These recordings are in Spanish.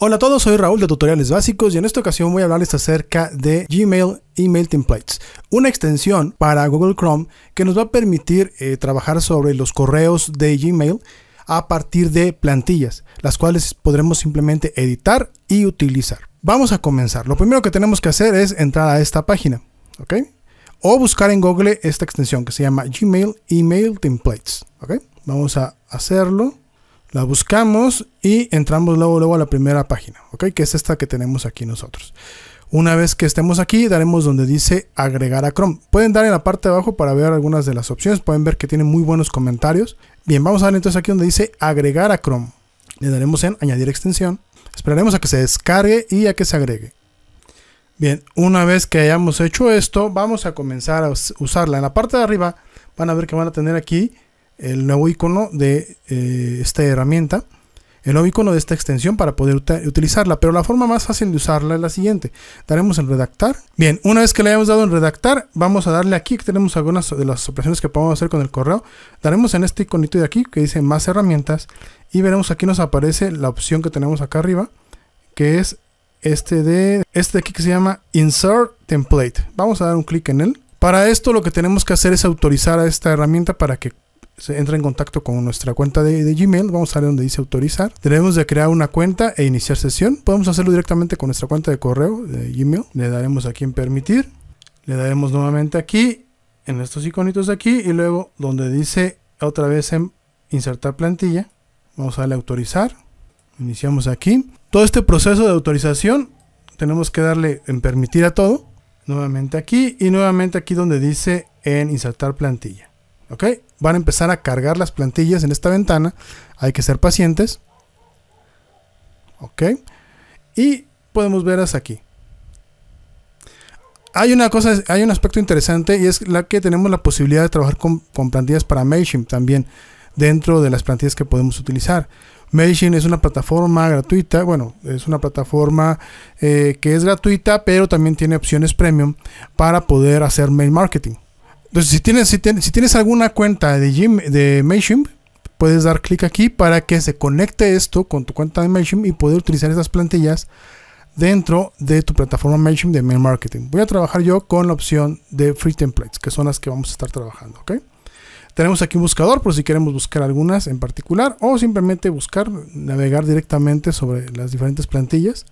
Hola a todos, soy Raúl de Tutoriales Básicos y en esta ocasión voy a hablarles acerca de Gmail Email Templates, una extensión para Google Chrome que nos va a permitir eh, trabajar sobre los correos de Gmail a partir de plantillas, las cuales podremos simplemente editar y utilizar. Vamos a comenzar. Lo primero que tenemos que hacer es entrar a esta página, ¿ok? O buscar en Google esta extensión que se llama Gmail Email Templates, ¿ok? Vamos a hacerlo. La buscamos y entramos luego, luego a la primera página, ¿ok? Que es esta que tenemos aquí nosotros. Una vez que estemos aquí, daremos donde dice agregar a Chrome. Pueden dar en la parte de abajo para ver algunas de las opciones. Pueden ver que tiene muy buenos comentarios. Bien, vamos a dar entonces aquí donde dice agregar a Chrome. Le daremos en añadir extensión. Esperaremos a que se descargue y a que se agregue. Bien, una vez que hayamos hecho esto, vamos a comenzar a usarla. En la parte de arriba van a ver que van a tener aquí el nuevo icono de eh, esta herramienta, el nuevo icono de esta extensión para poder utilizarla. Pero la forma más fácil de usarla es la siguiente. Daremos en redactar. Bien, una vez que le hayamos dado en redactar, vamos a darle aquí, que tenemos algunas de las operaciones que podemos hacer con el correo. Daremos en este iconito de aquí que dice más herramientas y veremos aquí nos aparece la opción que tenemos acá arriba, que es este de, este de aquí que se llama Insert Template. Vamos a dar un clic en él. Para esto lo que tenemos que hacer es autorizar a esta herramienta para que se entra en contacto con nuestra cuenta de, Gmail, vamos a ver donde dice autorizar. Tenemos de crear una cuenta e iniciar sesión. Podemos hacerlo directamente con nuestra cuenta de correo de Gmail. Le daremos aquí en permitir. Le daremos nuevamente aquí en estos iconitos de aquí y luego donde dice otra vez en insertar plantilla. Vamos a darle autorizar. Iniciamos aquí. Todo este proceso de autorización tenemos que darle en permitir a todo. Nuevamente aquí y nuevamente aquí donde dice en insertar plantilla. ¿Ok? Van a empezar a cargar las plantillas en esta ventana. Hay que ser pacientes. ¿Ok? Y podemos ver hasta aquí. Hay una cosa, hay un aspecto interesante y es la que tenemos la posibilidad de trabajar con, plantillas para MailChimp también dentro de las plantillas que podemos utilizar. MailChimp es una plataforma gratuita, bueno, es una plataforma eh, que es gratuita, pero también tiene opciones premium para poder hacer mail marketing. Entonces, pues, si tienes, alguna cuenta de, MailChimp, puedes dar clic aquí para que se conecte esto con tu cuenta de MailChimp y poder utilizar esas plantillas dentro de tu plataforma MailChimp de Mail Marketing. Voy a trabajar yo con la opción de Free Templates, que son las que vamos a estar trabajando, ¿ok? Tenemos aquí un buscador por si queremos buscar algunas en particular o simplemente buscar, navegar directamente sobre las diferentes plantillas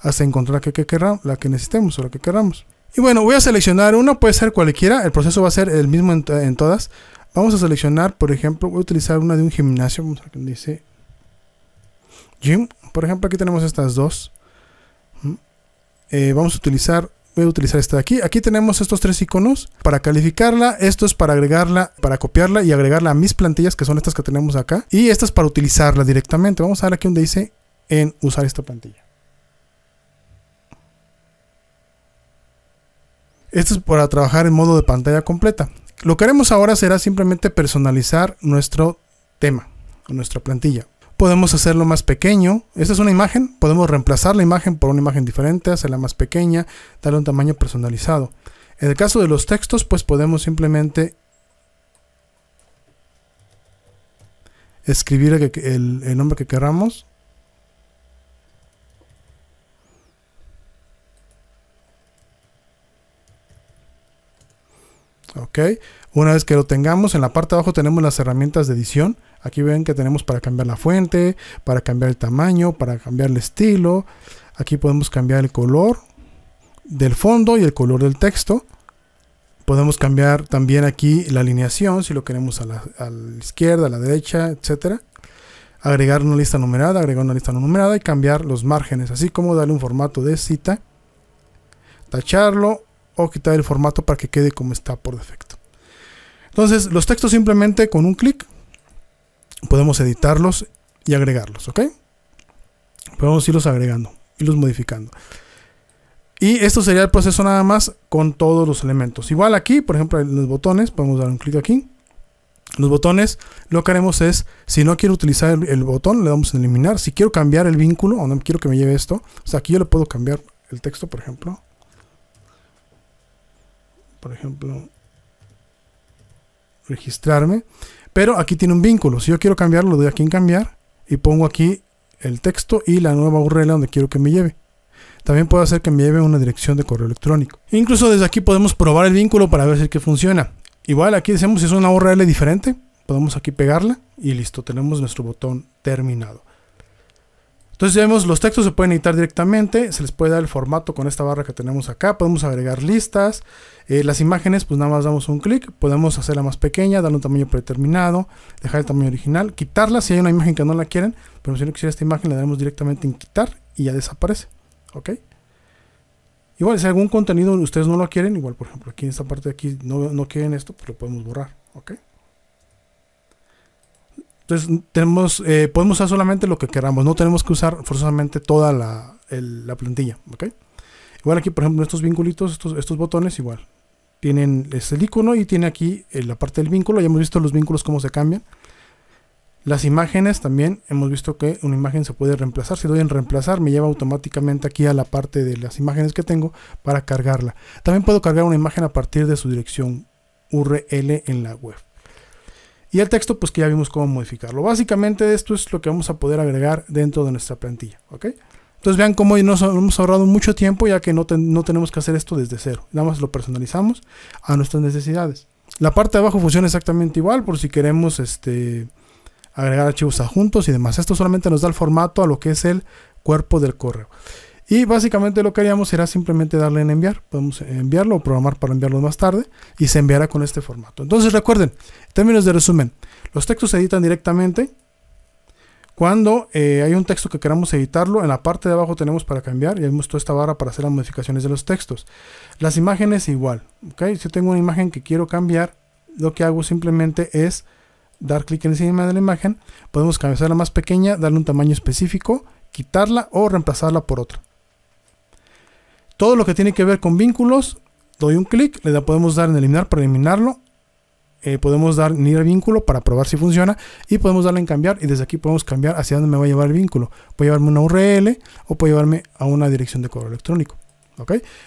hasta encontrar la que la que necesitemos o la que queramos. Y bueno, voy a seleccionar una, puede ser cualquiera, el proceso va a ser el mismo en, todas. Vamos a seleccionar, por ejemplo, voy a utilizar una de un gimnasio, vamos a ver dice Gym. Por ejemplo, aquí tenemos estas dos. Mm. Eh, vamos a utilizar, voy a utilizar esta de aquí. Aquí tenemos estos tres iconos para calificarla. Esto es para agregarla, para copiarla y agregarla a mis plantillas, que son estas que tenemos acá. Y estas para utilizarla directamente. Vamos a ver aquí donde dice en usar esta plantilla. Esto es para trabajar en modo de pantalla completa. Lo que haremos ahora será simplemente personalizar nuestro tema, nuestra plantilla. Podemos hacerlo más pequeño. Esta es una imagen. Podemos reemplazar la imagen por una imagen diferente, hacerla más pequeña, darle un tamaño personalizado. En el caso de los textos, pues podemos simplemente escribir el, el nombre que queramos ok una vez que lo tengamos en la parte de abajo tenemos las herramientas de edición aquí ven que tenemos para cambiar la fuente para cambiar el tamaño para cambiar el estilo aquí podemos cambiar el color del fondo y el color del texto podemos cambiar también aquí la alineación si lo queremos a la, izquierda a la derecha etc agregar una lista numerada, agregar una lista numerada y cambiar los márgenes, así como darle un formato de cita, tacharlo o quitar el formato para que quede como está por defecto. Entonces, los textos simplemente con un clic podemos editarlos y agregarlos, ¿ok? Podemos irlos agregando y los modificando. Y esto sería el proceso nada más con todos los elementos. Igual aquí, por ejemplo, los botones, podemos dar un clic aquí. Los botones, lo que haremos es, si no quiero utilizar el, botón, le damos en eliminar. Si quiero cambiar el vínculo, o no quiero que me lleve esto, o sea, aquí yo le puedo cambiar el texto, por ejemplo por ejemplo, registrarme. Pero aquí tiene un vínculo. Si yo quiero cambiarlo, doy aquí en cambiar y pongo aquí el texto y la nueva URL donde quiero que me lleve. También puedo hacer que me lleve a una dirección de correo electrónico. Incluso desde aquí podemos probar el vínculo para ver si es que funciona. Igual aquí decimos si es una URL diferente, podemos aquí pegarla y listo, tenemos nuestro botón terminado. Entonces ya vemos, los textos se pueden editar directamente, se les puede dar el formato con esta barra que tenemos acá, podemos agregar listas, eh, las imágenes pues nada más damos un clic, podemos hacerla más pequeña, darle un tamaño predeterminado, dejar el tamaño original, quitarla si hay una imagen que no la quieren, pero si no quisiera esta imagen le daremos directamente en quitar y ya desaparece, ¿ok? Igual si algún contenido ustedes no lo quieren, igual por ejemplo aquí en esta parte de aquí no, no quieren esto, pues lo podemos borrar, ¿ok? Entonces eh, podemos usar solamente lo que queramos, no tenemos que usar forzosamente toda la, plantilla, Igual aquí, por ejemplo, estos vinculitos, estos, botones, igual. Tienen el icono y tiene aquí eh, la parte del vínculo. Ya hemos visto los vínculos cómo se cambian. Las imágenes también hemos visto que una imagen se puede reemplazar. Si doy en reemplazar me lleva automáticamente aquí a la parte de las imágenes que tengo para cargarla. También puedo cargar una imagen a partir de su dirección URL en la web. Y el texto, pues que ya vimos cómo modificarlo. Básicamente esto es lo que vamos a poder agregar dentro de nuestra plantilla. ¿ok? Entonces vean cómo nos hemos ahorrado mucho tiempo ya que no, tenemos que hacer esto desde cero. Nada más lo personalizamos a nuestras necesidades. La parte de abajo funciona exactamente igual por si queremos este, agregar archivos adjuntos y demás. Esto solamente nos da el formato a lo que es el cuerpo del correo. Y básicamente lo que haríamos será simplemente darle en enviar. Podemos enviarlo o programar para enviarlo más tarde y se enviará con este formato. Entonces recuerden, términos de resumen, los textos se editan directamente. Cuando eh, hay un texto que queramos editarlo, en la parte de abajo tenemos para cambiar y hemos toda esta barra para hacer las modificaciones de los textos. Las imágenes igual. Si yo tengo una imagen que quiero cambiar, lo que hago simplemente es dar clic encima de la imagen. Podemos cambiarla más pequeña, darle un tamaño específico, quitarla o reemplazarla por otra. Todo lo que tiene que ver con vínculos, doy un clic, le podemos dar en eliminar para eliminarlo. Eh, podemos dar en ir vínculo para probar si funciona y podemos darle en cambiar y desde aquí podemos cambiar hacia dónde me va a llevar el vínculo. Puede llevarme una URL o puede llevarme a una dirección de correo electrónico.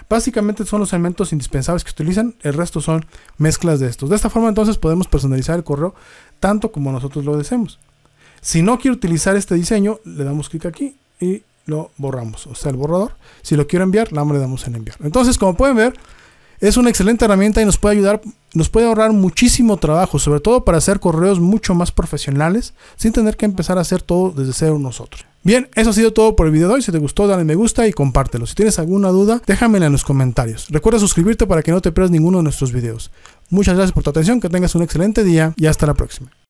Básicamente son los elementos indispensables que utilizan, el resto son mezclas de estos. De esta forma entonces podemos personalizar el correo tanto como nosotros lo deseemos. Si no quiero utilizar este diseño, le damos clic aquí y lo borramos. O sea, el borrador. Si lo quiero enviar, le damos en enviar. Entonces, como pueden ver, es una excelente herramienta y nos puede ayudar, nos puede ahorrar muchísimo trabajo, sobre todo para hacer correos mucho más profesionales, sin tener que empezar a hacer todo desde cero nosotros. Bien, eso ha sido todo por el video de hoy. Si te gustó, dale me gusta y compártelo. Si tienes alguna duda, déjamela en los comentarios. Recuerda suscribirte para que no te pierdas ninguno de nuestros videos. Muchas gracias por tu atención, que tengas un excelente día y hasta la próxima.